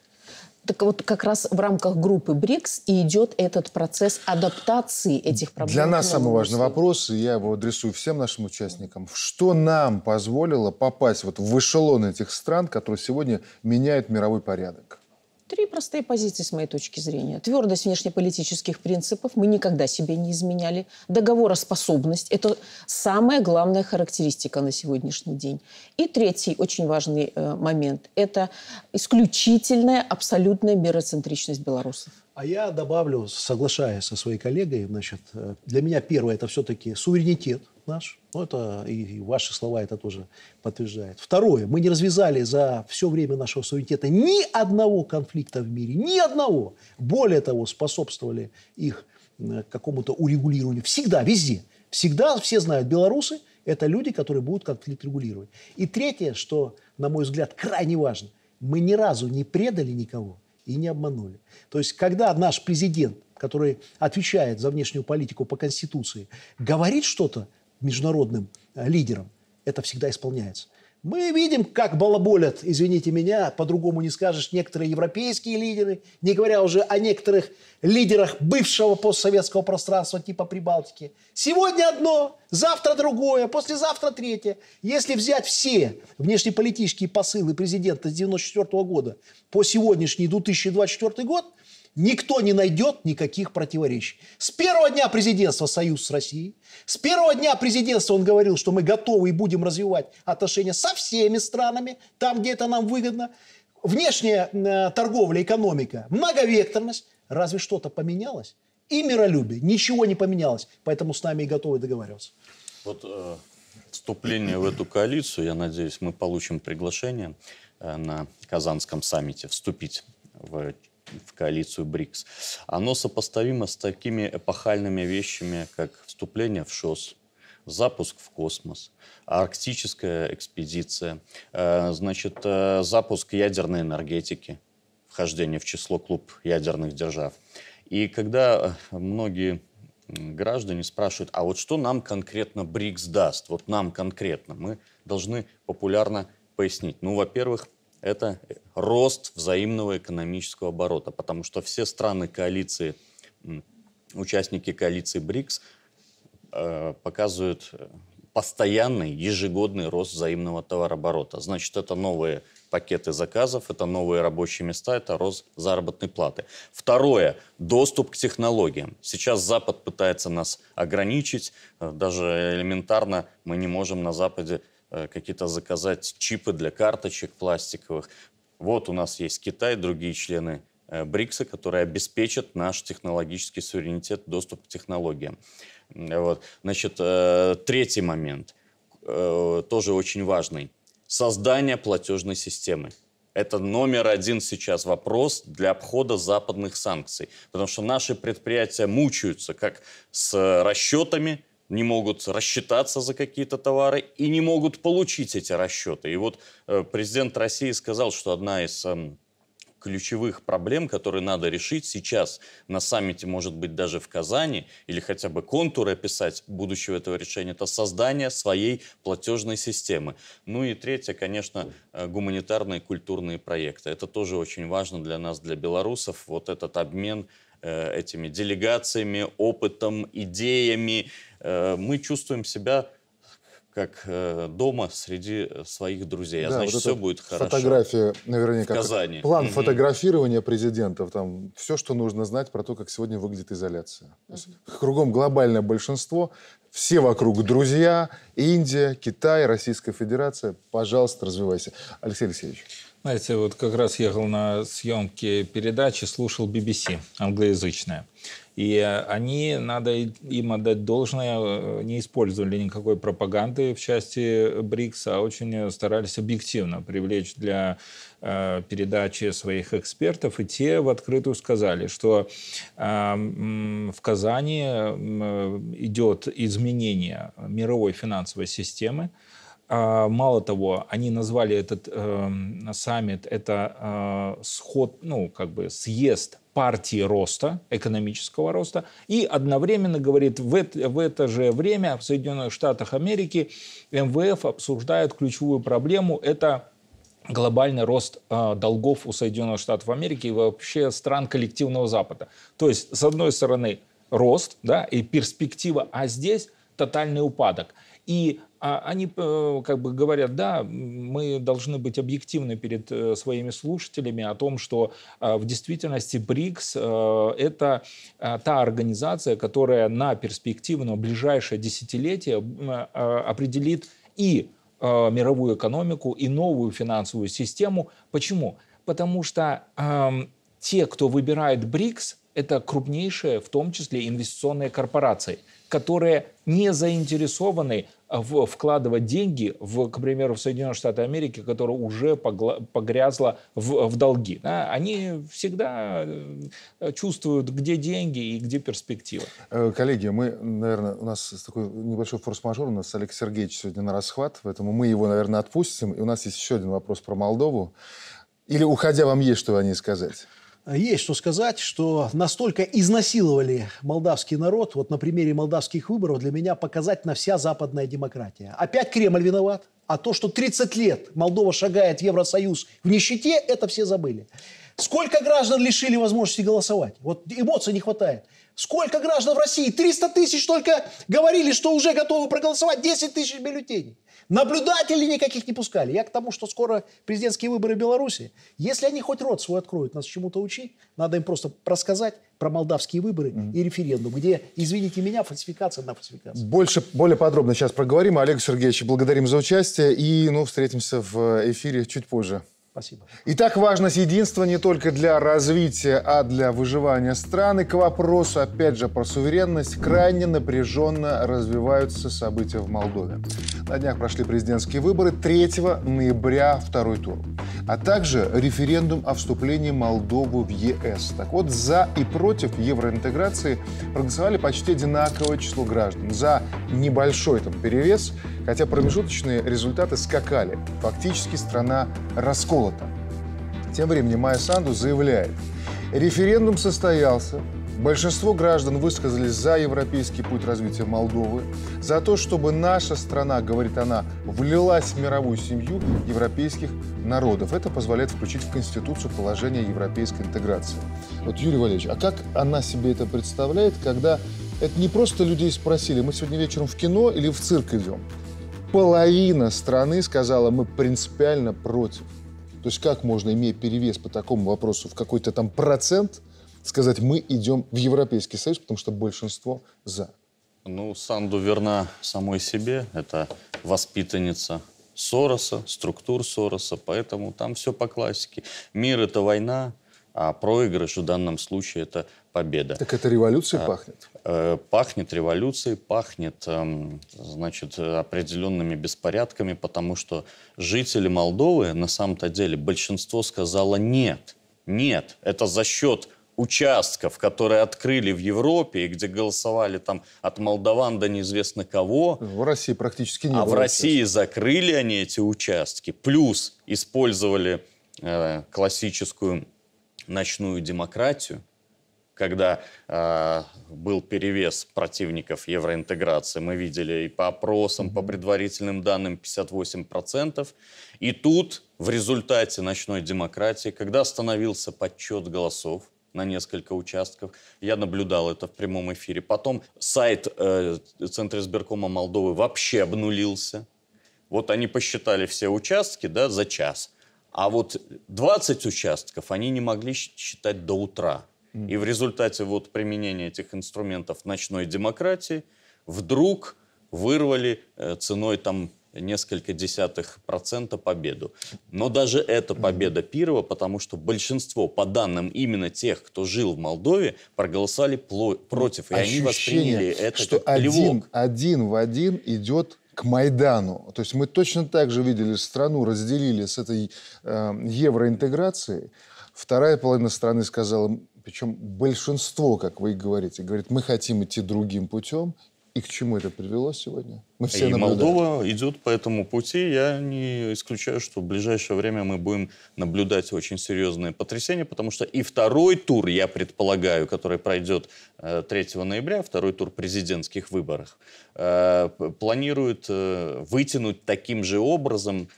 Так вот, как раз в рамках группы БРИКС и идет этот процесс адаптации этих проблем. Для нас самый важный вопрос, и я его адресую всем нашим участникам. Что нам позволило попасть вот в эшелон этих стран, которые сегодня меняют мировой порядок? Три простые позиции с моей точки зрения. Твердость внешнеполитических принципов мы никогда себе не изменяли. Договороспособность – это самая главная характеристика на сегодняшний день. И третий очень важный э, момент – это исключительная абсолютная мироцентричность белорусов. А я добавлю, соглашаясь со своей коллегой, значит, э, для меня первое – это все-таки суверенитет наш. Ну, это и, ваши слова это тоже подтверждает. Второе. Мы не развязали за все время нашего суверенитета ни одного конфликта в мире. Ни одного. Более того, способствовали их э, какому-то урегулированию. Всегда, везде. Всегда все знают, белорусы – это люди, которые будут конфликт регулировать. И третье, что, на мой взгляд, крайне важно. Мы ни разу не предали никого – и не обманули. То есть, когда наш президент, который отвечает за внешнюю политику по Конституции, говорит что-то международным э, лидерам, это всегда исполняется. Мы видим, как балаболят, извините меня, по-другому не скажешь, некоторые европейские лидеры, не говоря уже о некоторых лидерах бывшего постсоветского пространства типа Прибалтики. Сегодня одно, завтра другое, послезавтра третье. Если взять все внешнеполитические посылы президента с 1994 года по сегодняшний 2024 год, никто не найдет никаких противоречий. С первого дня президентства союз с Россией, с первого дня президентства он говорил, что мы готовы и будем развивать отношения со всеми странами, там, где это нам выгодно. Внешняя э, торговля, экономика, многовекторность. Разве что-то поменялось? И миролюбие. Ничего не поменялось. Поэтому с нами и готовы договариваться. Вот э, вступление в эту коалицию, я надеюсь, мы получим приглашение э, на Казанском саммите вступить в в коалицию БРИКС, оно сопоставимо с такими эпохальными вещами, как вступление в ШОС, запуск в космос, арктическая экспедиция, э, значит, э, запуск ядерной энергетики, вхождение в число клуб ядерных держав. И когда э, многие граждане спрашивают, а вот что нам конкретно БРИКС даст? Вот нам конкретно. Мы должны популярно пояснить. Ну, во-первых, это рост взаимного экономического оборота, потому что все страны коалиции, участники коалиции БРИКС э, показывают э, постоянный ежегодный рост взаимного товарооборота. Значит, это новые пакеты заказов, это новые рабочие места, это рост заработной платы. Второе – доступ к технологиям. Сейчас Запад пытается нас ограничить, э, даже элементарно мы не можем на Западе Э, какие-то заказать чипы для карточек пластиковых. Вот у нас есть Китай, другие члены э, БРИКСа, которые обеспечат наш технологический суверенитет, доступ к технологиям. Вот. Значит, э, третий момент, тоже очень важный. Создание платежной системы. Это номер один сейчас вопрос для обхода западных санкций. Потому что наши предприятия мучаются как с расчетами, не могут рассчитаться за какие-то товары и не могут получить эти расчеты. И вот э, президент России сказал, что одна из эм, ключевых проблем, которые надо решить сейчас на саммите, может быть, даже в Казани, или хотя бы контуры описать будущего этого решения, это создание своей платежной системы. Ну и третье, конечно, э, гуманитарные культурные проекты. Это тоже очень важно для нас, для белорусов, вот этот обмен э, этими делегациями, опытом, идеями, Э, мы чувствуем себя как э, дома среди э, своих друзей. А да, значит, вот все будет хорошо. Фотография, наверняка. В Казани. План угу. фотографирования президентов, там все, что нужно знать про то, как сегодня выглядит изоляция. Угу. Кругом глобальное большинство, все вокруг друзья, Индия, Китай, Российская Федерация. Пожалуйста, развивайся. Алексей Алексеевич. Знаете, вот как раз ехал на съемки передачи, слушал BBC англоязычная. И э, они, надо им отдать должное, э, не использовали никакой пропаганды в части БРИКС, а очень старались объективно привлечь для э, передачи своих экспертов, и те в открытую сказали, что в Казани идет изменение мировой финансовой системы, а, Мало того, они назвали этот э, саммит это э, сход, ну как бы съезд партии роста, экономического роста, и одновременно говорит, в это, в это же время в Соединенных Штатах Америки МВФ обсуждает ключевую проблему – это глобальный рост э, долгов у Соединенных Штатов Америки и вообще стран коллективного Запада. То есть, с одной стороны, рост да, и перспектива, а здесь тотальный упадок – и а, они э, как бы говорят, да, мы должны быть объективны перед э, своими слушателями о том, что а, в действительности БРИКС э, – это а, та организация, которая на перспективу, ближайшее десятилетие определит и мировую экономику, и новую финансовую систему. Почему? Потому что те, кто выбирает БРИКС, это крупнейшие, в том числе инвестиционные корпорации – которые не заинтересованы в, вкладывать деньги, в, к примеру, в Соединенные Штаты Америки, которая уже погрязла в, в долги. Да? Они всегда э, чувствуют, где деньги и где перспективы. Э, коллеги, мы, наверное, у нас такой небольшой форс-мажор, у нас Олег Сергеевич сегодня на расхват, поэтому мы его, наверное, отпустим. И у нас есть еще один вопрос про Молдову. Или, уходя, вам есть что о ней сказать? есть что сказать, что настолько изнасиловали молдавский народ, вот на примере молдавских выборов для меня показательна вся западная демократия. Опять Кремль виноват, а то, что 30 лет Молдова шагает в Евросоюз в нищете, это все забыли. Сколько граждан лишили возможности голосовать? Вот эмоций не хватает. Сколько граждан в России? 300 тысяч только говорили, что уже готовы проголосовать, 10 тысяч бюллетеней. Наблюдателей никаких не пускали. Я к тому, что скоро президентские выборы в Беларуси. Если они хоть рот свой откроют, нас чему-то учить, надо им просто рассказать про молдавские выборы mm-hmm. и референдум, где, извините меня, фальсификация на фальсификацию. Больше, более подробно сейчас проговорим. Олег Сергеевич, благодарим за участие и ну, встретимся в эфире чуть позже. Спасибо. И так важность единства не только для развития, а для выживания страны. К вопросу, опять же, про суверенность крайне напряженно развиваются события в Молдове. На днях прошли президентские выборы 3 ноября, второй тур. А также референдум о вступлении Молдовы в ЕС. Так вот, за и против евроинтеграции проголосовали почти одинаковое число граждан. За небольшой там перевес, хотя промежуточные результаты скакали. Фактически страна раскололась молотом. Тем временем Майя Санду заявляет, референдум состоялся, большинство граждан высказались за европейский путь развития Молдовы, за то, чтобы наша страна, говорит она, влилась в мировую семью европейских народов. Это позволяет включить в Конституцию положение европейской интеграции. Вот, Юрий Валерьевич, а как она себе это представляет, когда это не просто людей спросили, мы сегодня вечером в кино или в цирк идем? Половина страны сказала, мы принципиально против. То есть как можно, имея перевес по такому вопросу в какой-то там процент, сказать, мы идем в Европейский Союз, потому что большинство за? Ну, Санду верна самой себе. Это воспитанница Сороса, структур Сороса, поэтому там все по классике. Мир – это война, а проигрыш в данном случае – это победа. Так это революция а, пахнет? Э, пахнет революцией, пахнет эм, значит, определенными беспорядками, потому что жители Молдовы на самом-то деле большинство сказало нет. Нет, это за счет участков, которые открыли в Европе, и где голосовали там от молдаван до неизвестно кого. В России практически не А в России сейчас. закрыли они эти участки, плюс использовали э, классическую ночную демократию когда э, был перевес противников евроинтеграции. Мы видели и по опросам, по предварительным данным 58%. И тут в результате ночной демократии, когда остановился подсчет голосов, на несколько участков. Я наблюдал это в прямом эфире. Потом сайт э, Центра избиркома Молдовы вообще обнулился. Вот они посчитали все участки да, за час. А вот 20 участков они не могли считать до утра. И в результате вот применения этих инструментов ночной демократии вдруг вырвали э, ценой там несколько десятых процента победу. Но даже это победа Пирова, потому что большинство, по данным именно тех, кто жил в Молдове, проголосали против. И Ощущение, они восприняли это что как один, один в один идет к Майдану. То есть мы точно так же видели страну, разделили с этой э, евроинтеграцией. Вторая половина страны сказала, причем большинство, как вы и говорите, говорит, мы хотим идти другим путем. И к чему это привело сегодня? Мы все и наблюдаем. Молдова идет по этому пути. Я не исключаю, что в ближайшее время мы будем наблюдать очень серьезные потрясения, потому что и второй тур, я предполагаю, который пройдет э, 3 ноября, второй тур президентских выборов, э, планирует э, вытянуть таким же образом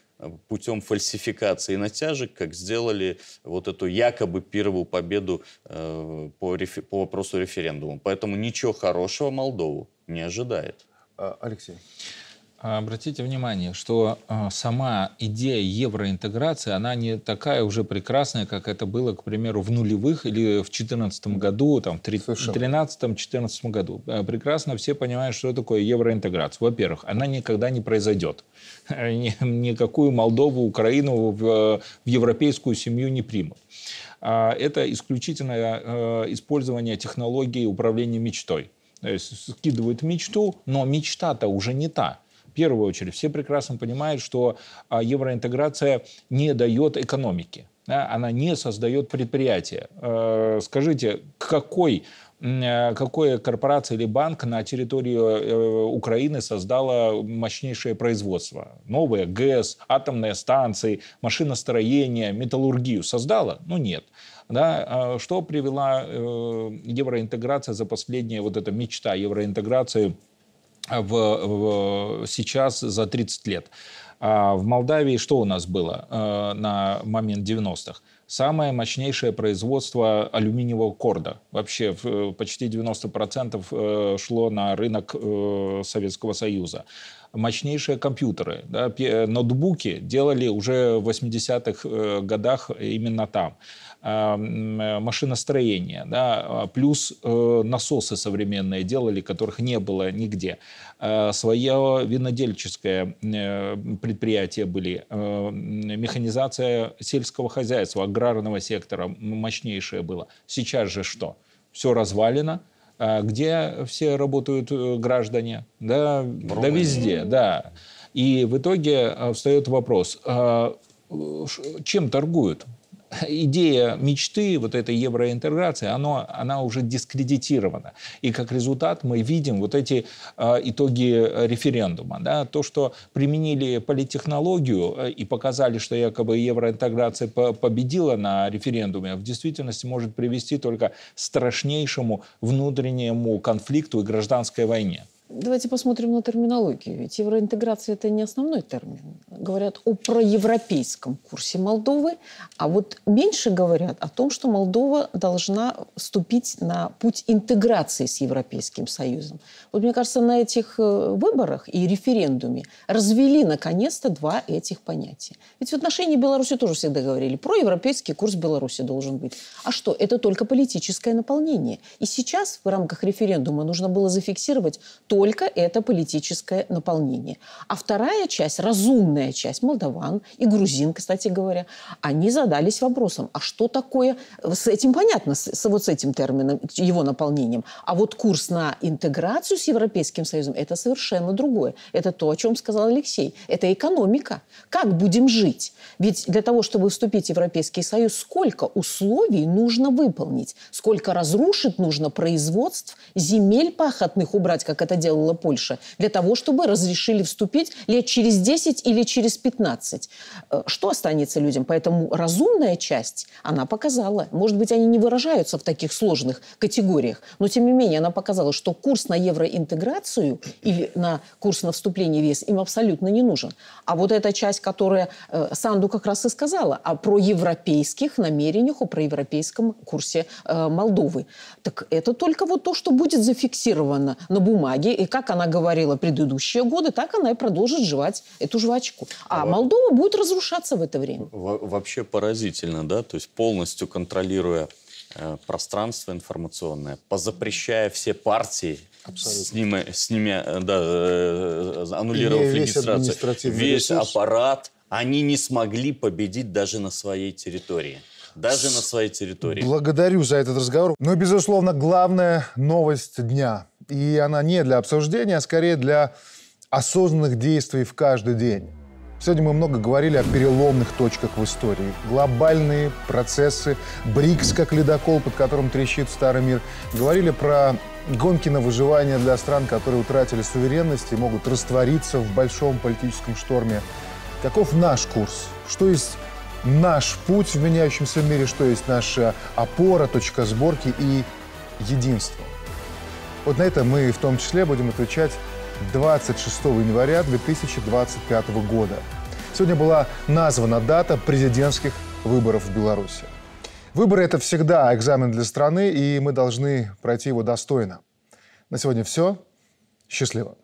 путем фальсификации натяжек, как сделали вот эту якобы первую победу э, по, рефе- по вопросу референдума. Поэтому ничего хорошего Молдову не ожидает. А, Алексей. А, обратите внимание, что а, сама идея евроинтеграции, она не такая уже прекрасная, как это было, к примеру, в нулевых или в 2014 году, там, в 2013-2014 году. А, прекрасно все понимают, что такое евроинтеграция. Во-первых, она никогда не произойдет. [laughs] Никакую Молдову, Украину в европейскую семью не примут это исключительно использование технологии управления мечтой. То есть скидывают мечту, но мечта-то уже не та первую очередь, все прекрасно понимают, что а, евроинтеграция не дает экономики. Да, она не создает предприятия. А, скажите, какой а, какой корпорация или банк на территории э, Украины создала мощнейшее производство. Новые ГЭС, атомные станции, машиностроение, металлургию создала? Ну нет. Да? Что привела э, евроинтеграция за последние, вот эта мечта евроинтеграции – в, в, сейчас за 30 лет. А в Молдавии что у нас было э, на момент 90-х? самое мощнейшее производство алюминиевого корда. Вообще почти 90% э, шло на рынок э, Советского Союза. Мощнейшие компьютеры, да, ноутбуки делали уже в 80-х э, годах именно там. Э, э, машиностроения, да, а плюс э, насосы современные делали, которых не было нигде. Свое винодельческое предприятие были, механизация сельского хозяйства, аграрного сектора мощнейшая была. Сейчас же что? Все развалено, а где все работают граждане? Да, да везде, да. И в итоге встает вопрос, а, чем торгуют? идея мечты, вот этой евроинтеграции, она она уже дискредитирована. И как результат мы видим вот эти э, итоги референдума. Да? То, что применили политтехнологию э, и показали, что якобы евроинтеграция победила на референдуме, в действительности может привести только к страшнейшему внутреннему конфликту и гражданской войне. Давайте посмотрим на терминологию. Ведь евроинтеграция – это не основной термин. Говорят о проевропейском курсе Молдовы, а вот меньше говорят о том, что Молдова должна вступить на путь интеграции с Европейским Союзом. Вот мне кажется, на этих э, выборах и референдуме развели наконец-то два этих понятия. Ведь в отношении Беларуси тоже всегда говорили, проевропейский курс Беларуси должен быть. А что? Это только политическое наполнение. И сейчас в рамках референдума нужно было зафиксировать то, только это политическое наполнение. А вторая часть, разумная часть, молдаван и грузин, кстати говоря, они задались вопросом, а что такое, с этим понятно, с, с, вот с этим термином, его наполнением, а вот курс на интеграцию с Европейским Союзом – это совершенно другое. Это то, о чем сказал Алексей. Это экономика. Как будем жить? Ведь для того, чтобы вступить в Европейский Союз, сколько условий нужно выполнить? Сколько разрушить нужно производств, земель пахотных убрать, как это делала Польша, для того, чтобы разрешили вступить лет через 10 или через 15. Э, что останется людям? Поэтому разумная часть, она показала. Может быть, они не выражаются в таких сложных категориях, но тем не менее она показала, что курс на евроинтеграцию или на курс на вступление в ЕС им абсолютно не нужен. А вот эта часть, которая э, Санду как раз и сказала, а о проевропейских намерениях, о проевропейском курсе э, Молдовы. Так это только вот то, что будет зафиксировано на бумаге и, как она говорила предыдущие годы, так она и продолжит жевать эту жвачку. А, а Молдова вот... будет разрушаться в это время. Во вообще поразительно, да? То есть полностью контролируя э, пространство информационное, позапрещая все партии, Абсолютно. С ними, с ними э, да, э, э аннулировав И весь регистрацию, весь ресурс. аппарат, они не смогли победить даже на своей территории. Даже на своей территории. Благодарю за этот разговор. Ну и, безусловно, главная новость дня – и она не для обсуждения, а скорее для осознанных действий в каждый день. Сегодня мы много говорили о переломных точках в истории. Глобальные процессы, БРИКС как ледокол, под которым трещит старый мир. Говорили про гонки на выживание для стран, которые утратили суверенность и могут раствориться в большом политическом шторме. Каков наш курс? Что есть наш путь в меняющемся мире? Что есть наша опора, точка сборки и единство? Вот на это мы в том числе будем отвечать 26 января 2025 года. Сегодня была названа дата президентских выборов в Беларуси. Выборы – это всегда экзамен для страны, и мы должны пройти его достойно. На сегодня все. Счастливо.